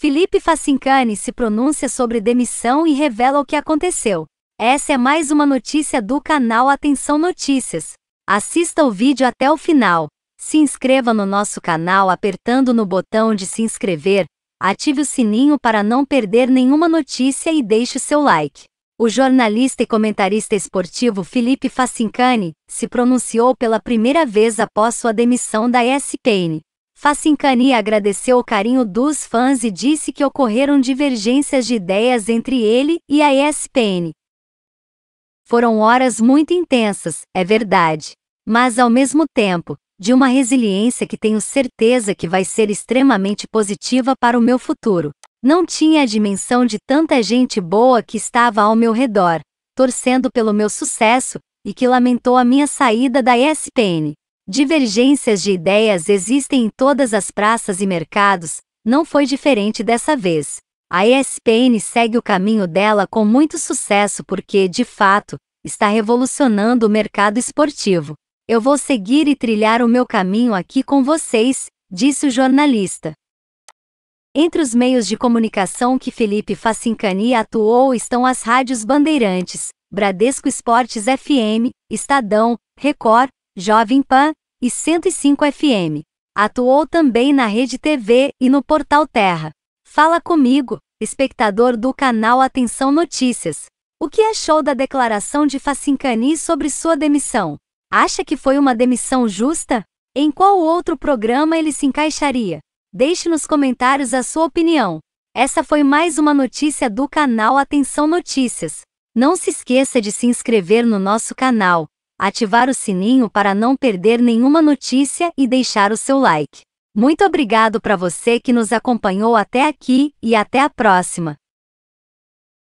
Felipe Facincani se pronuncia sobre demissão e revela o que aconteceu. Essa é mais uma notícia do canal Atenção Notícias. Assista o vídeo até o final. Se inscreva no nosso canal apertando no botão de se inscrever, ative o sininho para não perder nenhuma notícia e deixe o seu like. O jornalista e comentarista esportivo Felipe Facincani se pronunciou pela primeira vez após sua demissão da ESPN. Facincani agradeceu o carinho dos fãs e disse que ocorreram divergências de ideias entre ele e a ESPN. Foram horas muito intensas, é verdade, mas ao mesmo tempo, de uma resiliência que tenho certeza que vai ser extremamente positiva para o meu futuro. Não tinha a dimensão de tanta gente boa que estava ao meu redor, torcendo pelo meu sucesso e que lamentou a minha saída da ESPN. Divergências de ideias existem em todas as praças e mercados, não foi diferente dessa vez. A ESPN segue o caminho dela com muito sucesso porque, de fato, está revolucionando o mercado esportivo. Eu vou seguir e trilhar o meu caminho aqui com vocês, disse o jornalista. Entre os meios de comunicação que Felipe Facincani atuou estão as rádios Bandeirantes, Bradesco Esportes FM, Estadão, Record, Jovem Pan, e 105 FM. Atuou também na Rede TV e no Portal Terra. Fala comigo, espectador do canal Atenção Notícias. O que achou da declaração de Facincani sobre sua demissão? Acha que foi uma demissão justa? Em qual outro programa ele se encaixaria? Deixe nos comentários a sua opinião. Essa foi mais uma notícia do canal Atenção Notícias. Não se esqueça de se inscrever no nosso canal ativar o sininho para não perder nenhuma notícia e deixar o seu like. Muito obrigado para você que nos acompanhou até aqui e até a próxima!